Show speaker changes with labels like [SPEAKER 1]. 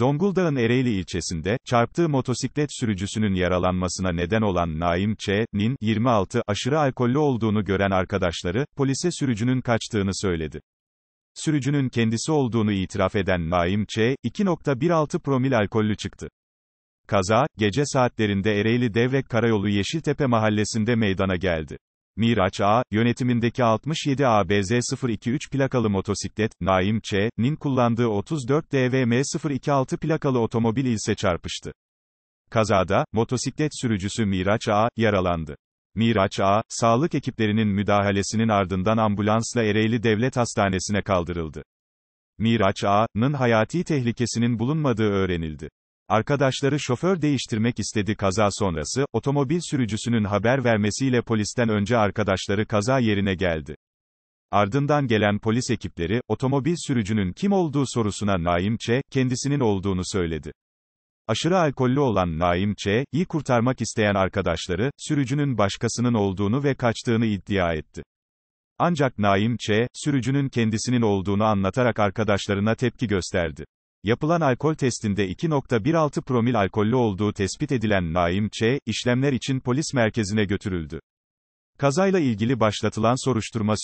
[SPEAKER 1] Zonguldak'ın Ereğli ilçesinde, çarptığı motosiklet sürücüsünün yaralanmasına neden olan Naim Ç.'nin 26 aşırı alkollü olduğunu gören arkadaşları, polise sürücünün kaçtığını söyledi. Sürücünün kendisi olduğunu itiraf eden Naim Ç. 2.16 promil alkollü çıktı. Kaza, gece saatlerinde Ereğli Devrek Karayolu Yeşiltepe mahallesinde meydana geldi. Miraç A, yönetimindeki 67 ABZ 023 plakalı motosiklet, Naim Ç, nin kullandığı 34 DVM 026 plakalı otomobil ise çarpıştı. Kazada, motosiklet sürücüsü Miraç A, yaralandı. Miraç A, sağlık ekiplerinin müdahalesinin ardından ambulansla Ereğli Devlet Hastanesi'ne kaldırıldı. Miraç A.'nın hayati tehlikesinin bulunmadığı öğrenildi. Arkadaşları şoför değiştirmek istedi kaza sonrası, otomobil sürücüsünün haber vermesiyle polisten önce arkadaşları kaza yerine geldi. Ardından gelen polis ekipleri, otomobil sürücünün kim olduğu sorusuna Naim Ç, kendisinin olduğunu söyledi. Aşırı alkollü olan Naim Ç, iyi kurtarmak isteyen arkadaşları, sürücünün başkasının olduğunu ve kaçtığını iddia etti. Ancak Naim Ç, sürücünün kendisinin olduğunu anlatarak arkadaşlarına tepki gösterdi. Yapılan alkol testinde 2.16 promil alkollü olduğu tespit edilen Naim Ç, işlemler için polis merkezine götürüldü. Kazayla ilgili başlatılan soruşturma